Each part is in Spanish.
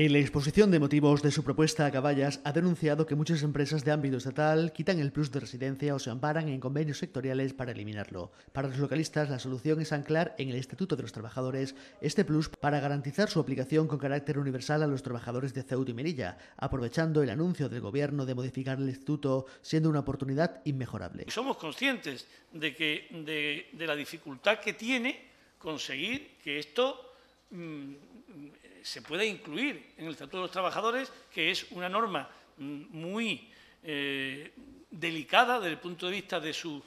En la exposición de motivos de su propuesta a Caballas ha denunciado que muchas empresas de ámbito estatal quitan el plus de residencia o se amparan en convenios sectoriales para eliminarlo. Para los localistas, la solución es anclar en el Estatuto de los Trabajadores este plus para garantizar su aplicación con carácter universal a los trabajadores de Ceuta y Melilla, aprovechando el anuncio del Gobierno de modificar el Estatuto siendo una oportunidad inmejorable. Somos conscientes de, que, de la dificultad que tiene conseguir que esto Mm, se puede incluir en el Estatuto de los Trabajadores, que es una norma mm, muy eh, delicada desde el punto de vista de su,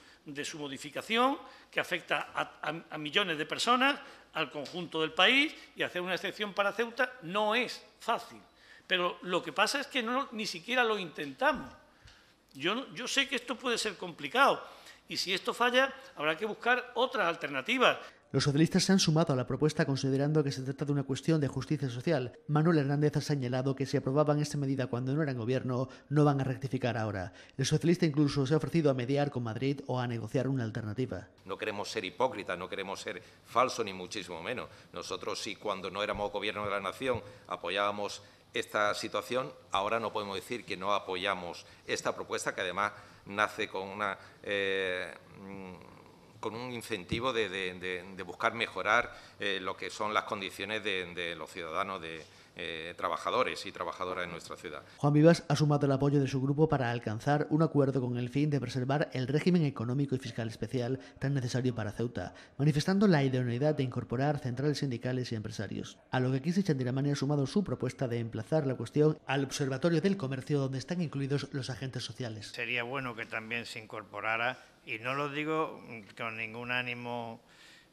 modificación, que afecta a, millones de personas, al conjunto del país, y hacer una excepción para Ceuta no es fácil. Pero lo que pasa es que no, ni siquiera lo intentamos. Yo, yo sé que esto puede ser complicado, y si esto falla, habrá que buscar otras alternativas. Los socialistas se han sumado a la propuesta considerando que se trata de una cuestión de justicia social. Manuel Hernández ha señalado que si aprobaban esta medida cuando no eran gobierno, no van a rectificar ahora. El socialista incluso se ha ofrecido a mediar con Madrid o a negociar una alternativa. No queremos ser hipócritas, no queremos ser falsos ni muchísimo menos. Nosotros sí si cuando no éramos gobierno de la nación apoyábamos esta situación, ahora no podemos decir que no apoyamos esta propuesta que además nace con una eh, con un incentivo de, buscar mejorar eh, lo que son las condiciones de, los ciudadanos, de eh, trabajadores y trabajadoras en nuestra ciudad. Juan Vivas ha sumado el apoyo de su grupo para alcanzar un acuerdo con el fin de preservar el régimen económico y fiscal especial tan necesario para Ceuta, manifestando la idoneidad de incorporar centrales sindicales y empresarios. A lo que Kisi Chandiramani ha sumado su propuesta de emplazar la cuestión al Observatorio del Comercio, donde están incluidos los agentes sociales. Sería bueno que también se incorporara y no lo digo con ningún ánimo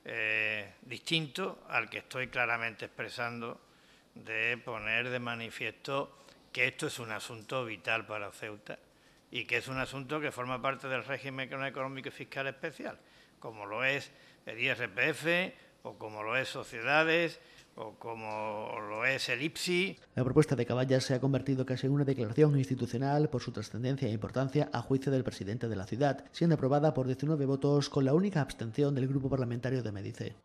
eh, distinto al que estoy claramente expresando de poner de manifiesto que esto es un asunto vital para Ceuta y que es un asunto que forma parte del régimen económico y fiscal especial, como lo es el IRPF, o como lo es Sociedades, o como lo es el La propuesta de Caballas se ha convertido casi en una declaración institucional por su trascendencia e importancia a juicio del presidente de la ciudad, siendo aprobada por 19 votos con la única abstención del grupo parlamentario de Medice.